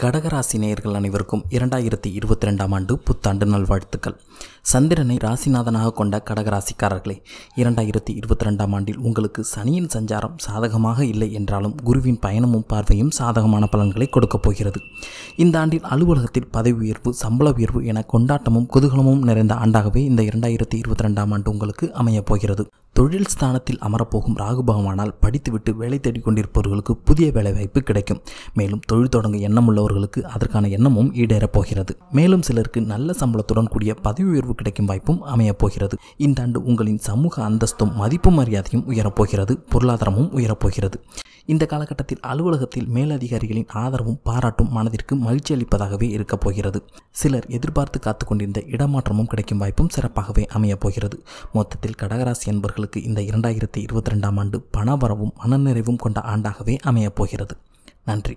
கடகராசி நேயர்கள் அனைவருக்கும் இரண்டாயிரத்தி இருபத்தி ரெண்டாம் ஆண்டு புத்தாண்டு நல்வாழ்த்துக்கள் சந்திரனை ராசிநாதனாக கொண்ட கடகராசிக்காரர்களே இரண்டாயிரத்தி இருபத்தி ரெண்டாம் ஆண்டில் உங்களுக்கு சனியின் சஞ்சாரம் சாதகமாக இல்லை என்றாலும் குருவின் பயணமும் பார்வையும் சாதகமான பலன்களை கொடுக்கப் போகிறது இந்த ஆண்டில் அலுவலகத்தில் பதவி உயர்வு சம்பள உயர்வு என கொண்டாட்டமும் குதூகலமும் நிறைந்த ஆண்டாகவே இந்த இரண்டாயிரத்தி இருபத்தி ரெண்டாம் ஆண்டு உங்களுக்கு அமையப் போகிறது தொழில் ஸ்தானத்தில் அமரப்போகும் ராகுபகவானால் படித்துவிட்டு வேலை தேடிக்கொண்டிருப்பவர்களுக்கு கொண்டிருப்பவர்களுக்கு புதிய வேலைவாய்ப்பு கிடைக்கும் மேலும் தொழில் தொடங்க எண்ணம் உள்ளவர்களுக்கு அதற்கான எண்ணமும் ஈடேறப் போகிறது மேலும் சிலருக்கு நல்ல சம்பளத்துடன் கூடிய பதவி உயர்வு கிடைக்கும் வாய்ப்பும் அமையப் போகிறது இந்த ஆண்டு உங்களின் சமூக அந்தஸ்தும் மதிப்பு மரியாதையும் உயரப்போகிறது பொருளாதாரமும் உயரப்போகிறது இந்த காலகட்டத்தில் அலுவலகத்தில் மேலதிகாரிகளின் ஆதரவும் பாராட்டும் மனதிற்கு மகிழ்ச்சி அளிப்பதாகவே இருக்கப் போகிறது சிலர் எதிர்பார்த்து காத்துக்கொண்டிருந்த இடமாற்றமும் கிடைக்கும் வாய்ப்பும் சிறப்பாகவே அமையப் போகிறது மொத்தத்தில் கடகராசி என்பர்கள் உங்களுக்கு இந்த இரண்டாயிரத்தி இருபத்தி ரெண்டாம் ஆண்டு பணவரவும் மனநிறைவும் கொண்ட ஆண்டாகவே அமையப் போகிறது நன்றி